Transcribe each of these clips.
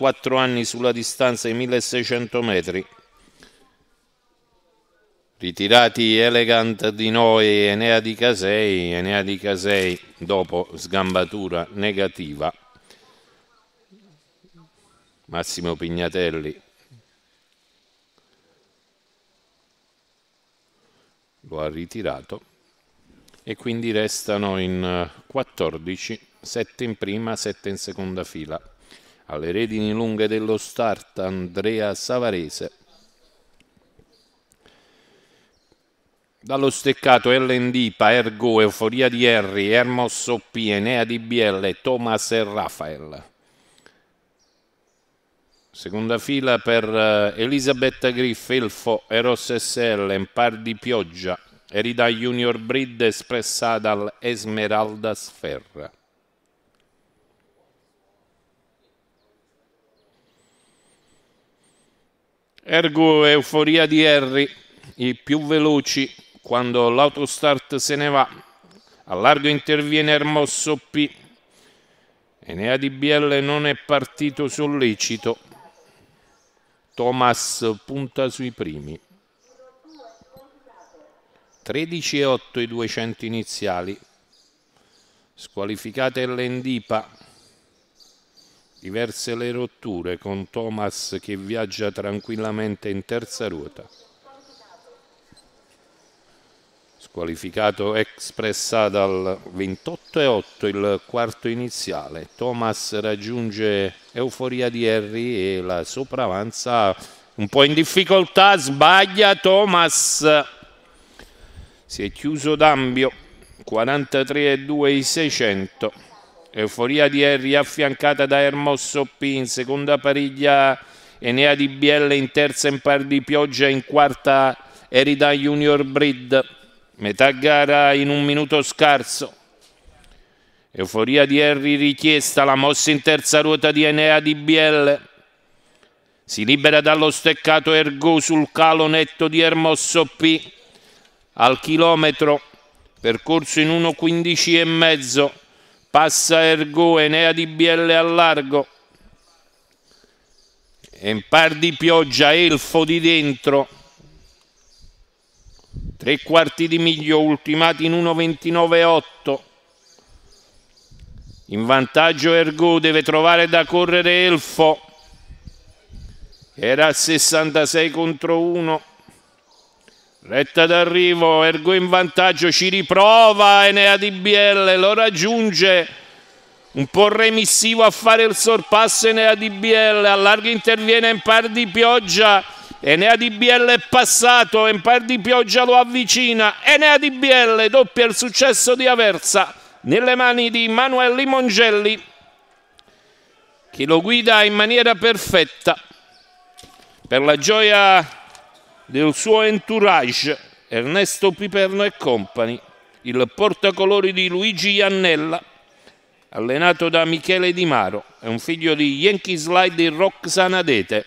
4 anni sulla distanza di 1600 metri. Ritirati Elegant di noi, Enea di Casei, Enea di Casei dopo sgambatura negativa. Massimo Pignatelli lo ha ritirato e quindi restano in 14, eh, 7 in prima, 7 in seconda fila alle redini lunghe dello start Andrea Savarese. Dallo steccato LND, Paergo, Euforia di Henry, Hermos OP, Enea di BL, Thomas e Rafael. Seconda fila per eh, Elisabetta Griff, Elfo, Eros SL, Empar di Pioggia, Erida Junior Breed, Espressa dal Esmeralda Sferra. Ergo euforia di Harry, i più veloci, quando l'autostart se ne va. A largo interviene Hermosso P. Enea di Bielle non è partito sollecito. Thomas punta sui primi. 13 e 8 i 200 iniziali. Squalificate l'Endipa diverse le rotture con Thomas che viaggia tranquillamente in terza ruota. Squalificato espressa dal 28-8 il quarto iniziale, Thomas raggiunge Euforia di Harry e la sopravanza un po' in difficoltà, sbaglia Thomas, si è chiuso d'ambio, 43-2 i 600. Euforia di Henry affiancata da Hermoso P in seconda pariglia, Enea di Biel in terza Empire di Pioggia in quarta Erida Junior Breed, metà gara in un minuto scarso. Euforia di Henry richiesta, la mossa in terza ruota di Enea di Biel. Si libera dallo steccato Ergo sul calo netto di Ermosso P al chilometro, percorso in 1.15 e mezzo. Passa Ergo, Enea di Bielle al largo. e par di pioggia, Elfo di dentro. Tre quarti di miglio ultimati in 1.29.8. In vantaggio Ergo deve trovare da correre Elfo. Era a 66 contro 1. Retta d'arrivo, Ergo in vantaggio, ci riprova Enea Di Bielle, lo raggiunge, un po' remissivo a fare il sorpasso Enea Di Bielle, allarga interviene in par di pioggia, Enea Di Bielle è passato, in par di pioggia lo avvicina, Enea Di Bielle doppia il successo di Aversa nelle mani di Manuel Limongelli che lo guida in maniera perfetta per la gioia del suo entourage Ernesto Piperno e Company, il portacolori di Luigi Iannella, allenato da Michele Di Maro, è un figlio di Yankee Slide di Roxana Dete.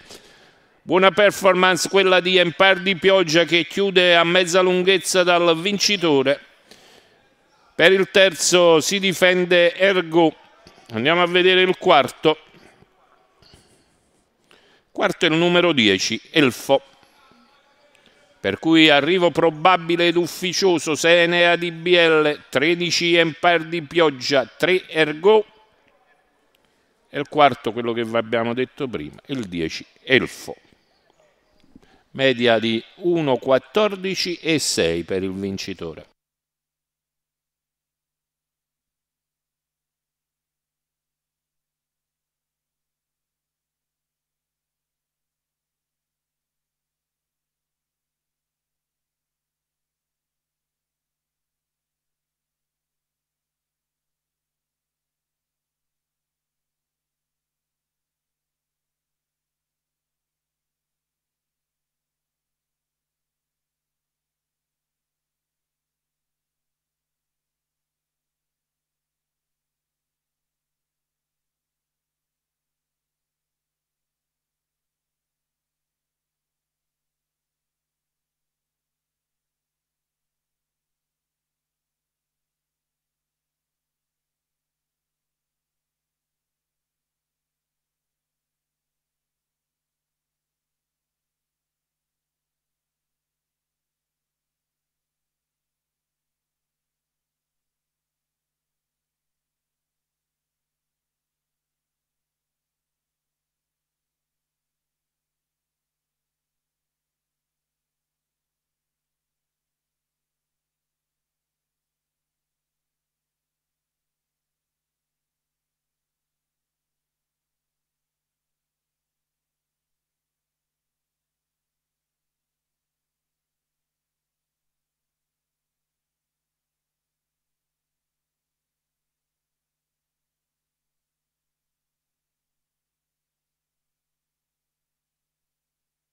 Buona performance quella di Empire di Pioggia che chiude a mezza lunghezza dal vincitore. Per il terzo si difende Ergo. Andiamo a vedere il quarto. Quarto è il numero 10, Elfo per cui arrivo probabile ed ufficioso, Senea di BL, 13 Empire di Pioggia, 3 Ergo, e il quarto quello che vi abbiamo detto prima, il 10 Elfo. Media di 1 14 e 6 per il vincitore.